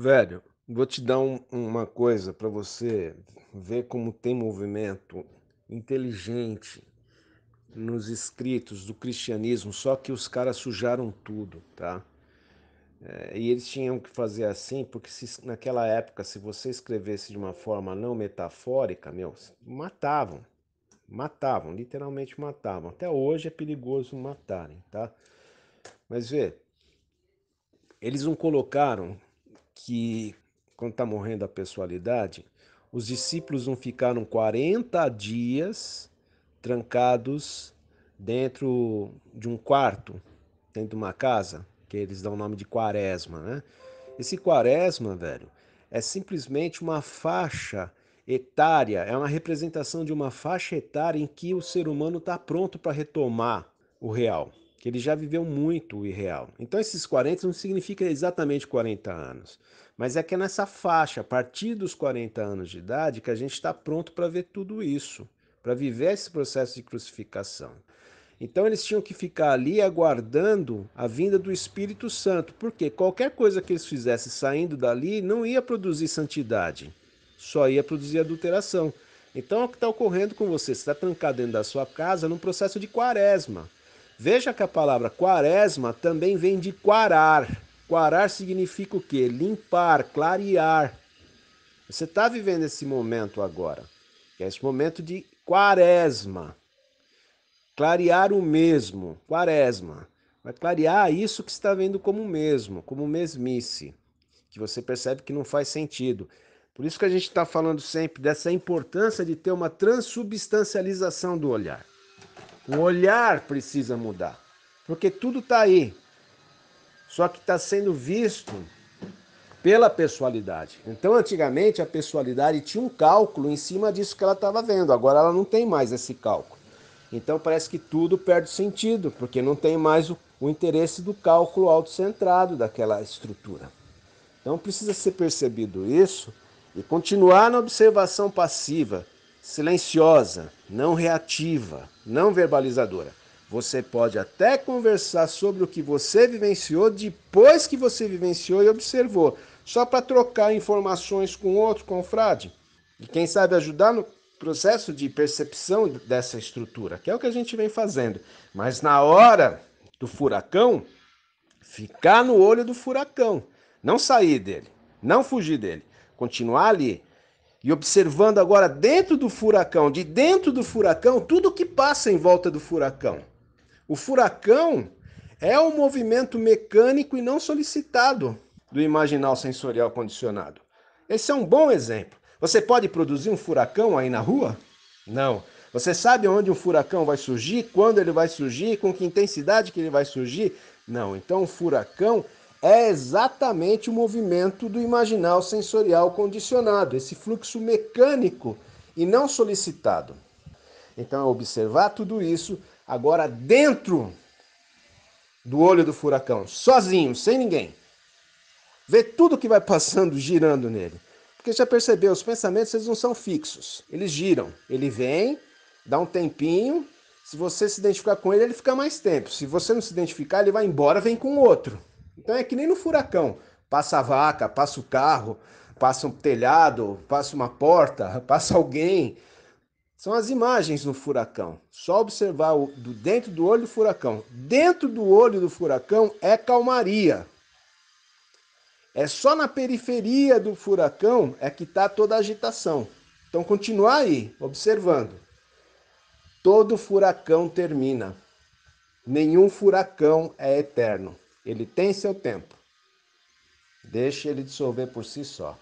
Velho, vou te dar um- uma coisa para você ver como tem movimento inteligente nos escritos do cristianismo, só que os caras sujaram tudo, tá? É, E eles tinham que fazer assim, porque se, naquela época, se você escrevesse de uma forma não metafórica, meu, matavam. Matavam, literalmente matavam. Até hoje é perigoso matarem, tá? Mas vê, eles não colocaram que quando está morrendo a pessoalidade, os discípulos não ficaram 40 dias trancados dentro de um quarto, dentro de uma casa, que eles dão o nome de quaresma, né? Esse quaresma, velho, é simplesmente uma faixa etária, é uma representação de uma faixa etária em que o ser humano está pronto para retomar o real que ele já viveu muito o irreal. Então, esses 40 não significa exatamente 40 anos, mas é que é nessa faixa, a partir dos 40 anos de idade, que a gente está pronto para ver tudo isso, para viver esse processo de crucificação. Então, eles tinham que ficar ali aguardando a vinda do Espírito Santo, porque qualquer coisa que eles fizessem saindo dali não ia produzir santidade, só ia produzir adulteração. Então, é o que está ocorrendo com você. Você está trancado dentro da sua casa num processo de quaresma. Veja que a palavra quaresma também vem de quarar. Quarar significa o quê? Limpar, clarear. Você está vivendo esse momento agora, que é esse momento de quaresma. Clarear o mesmo, quaresma. Vai clarear isso que está vendo como mesmo, como mesmice, que você percebe que não faz sentido. Por isso que a gente está falando sempre dessa importância de ter uma transubstancialização do olhar. O olhar precisa mudar, porque tudo está aí, só que está sendo visto pela pessoalidade. Então, antigamente, a pessoalidade tinha um cálculo em cima disso que ela estava vendo, agora ela não tem mais esse cálculo. Então, parece que tudo perde sentido, porque não tem mais o, o interesse do cálculo autocentrado daquela estrutura. Então, precisa ser percebido isso e continuar na observação passiva silenciosa, não reativa, não verbalizadora. Você pode até conversar sobre o que você vivenciou depois que você vivenciou e observou, só para trocar informações com outro confrade. E quem sabe ajudar no processo de percepção dessa estrutura, que é o que a gente vem fazendo. Mas na hora do furacão, ficar no olho do furacão, não sair dele, não fugir dele, continuar ali, e observando agora dentro do furacão, de dentro do furacão, tudo que passa em volta do furacão. O furacão é um movimento mecânico e não solicitado do imaginal sensorial condicionado. Esse é um bom exemplo. Você pode produzir um furacão aí na rua? Não. Você sabe onde um furacão vai surgir, quando ele vai surgir, com que intensidade que ele vai surgir? Não. Então, o furacão é exatamente o movimento do imaginal sensorial condicionado, esse fluxo mecânico e não solicitado. Então, é observar tudo isso agora dentro do olho do furacão, sozinho, sem ninguém. Ver tudo que vai passando girando nele. Porque já percebeu, os pensamentos eles não são fixos, eles giram. Ele vem, dá um tempinho, se você se identificar com ele, ele fica mais tempo. Se você não se identificar, ele vai embora, vem com outro. Então é que nem no furacão. Passa a vaca, passa o carro, passa um telhado, passa uma porta, passa alguém. São as imagens no furacão. Só observar o, do, dentro do olho do furacão. Dentro do olho do furacão é calmaria. É só na periferia do furacão é que está toda a agitação. Então continuar aí, observando. Todo furacão termina. Nenhum furacão é eterno. Ele tem seu tempo. Deixe ele dissolver por si só.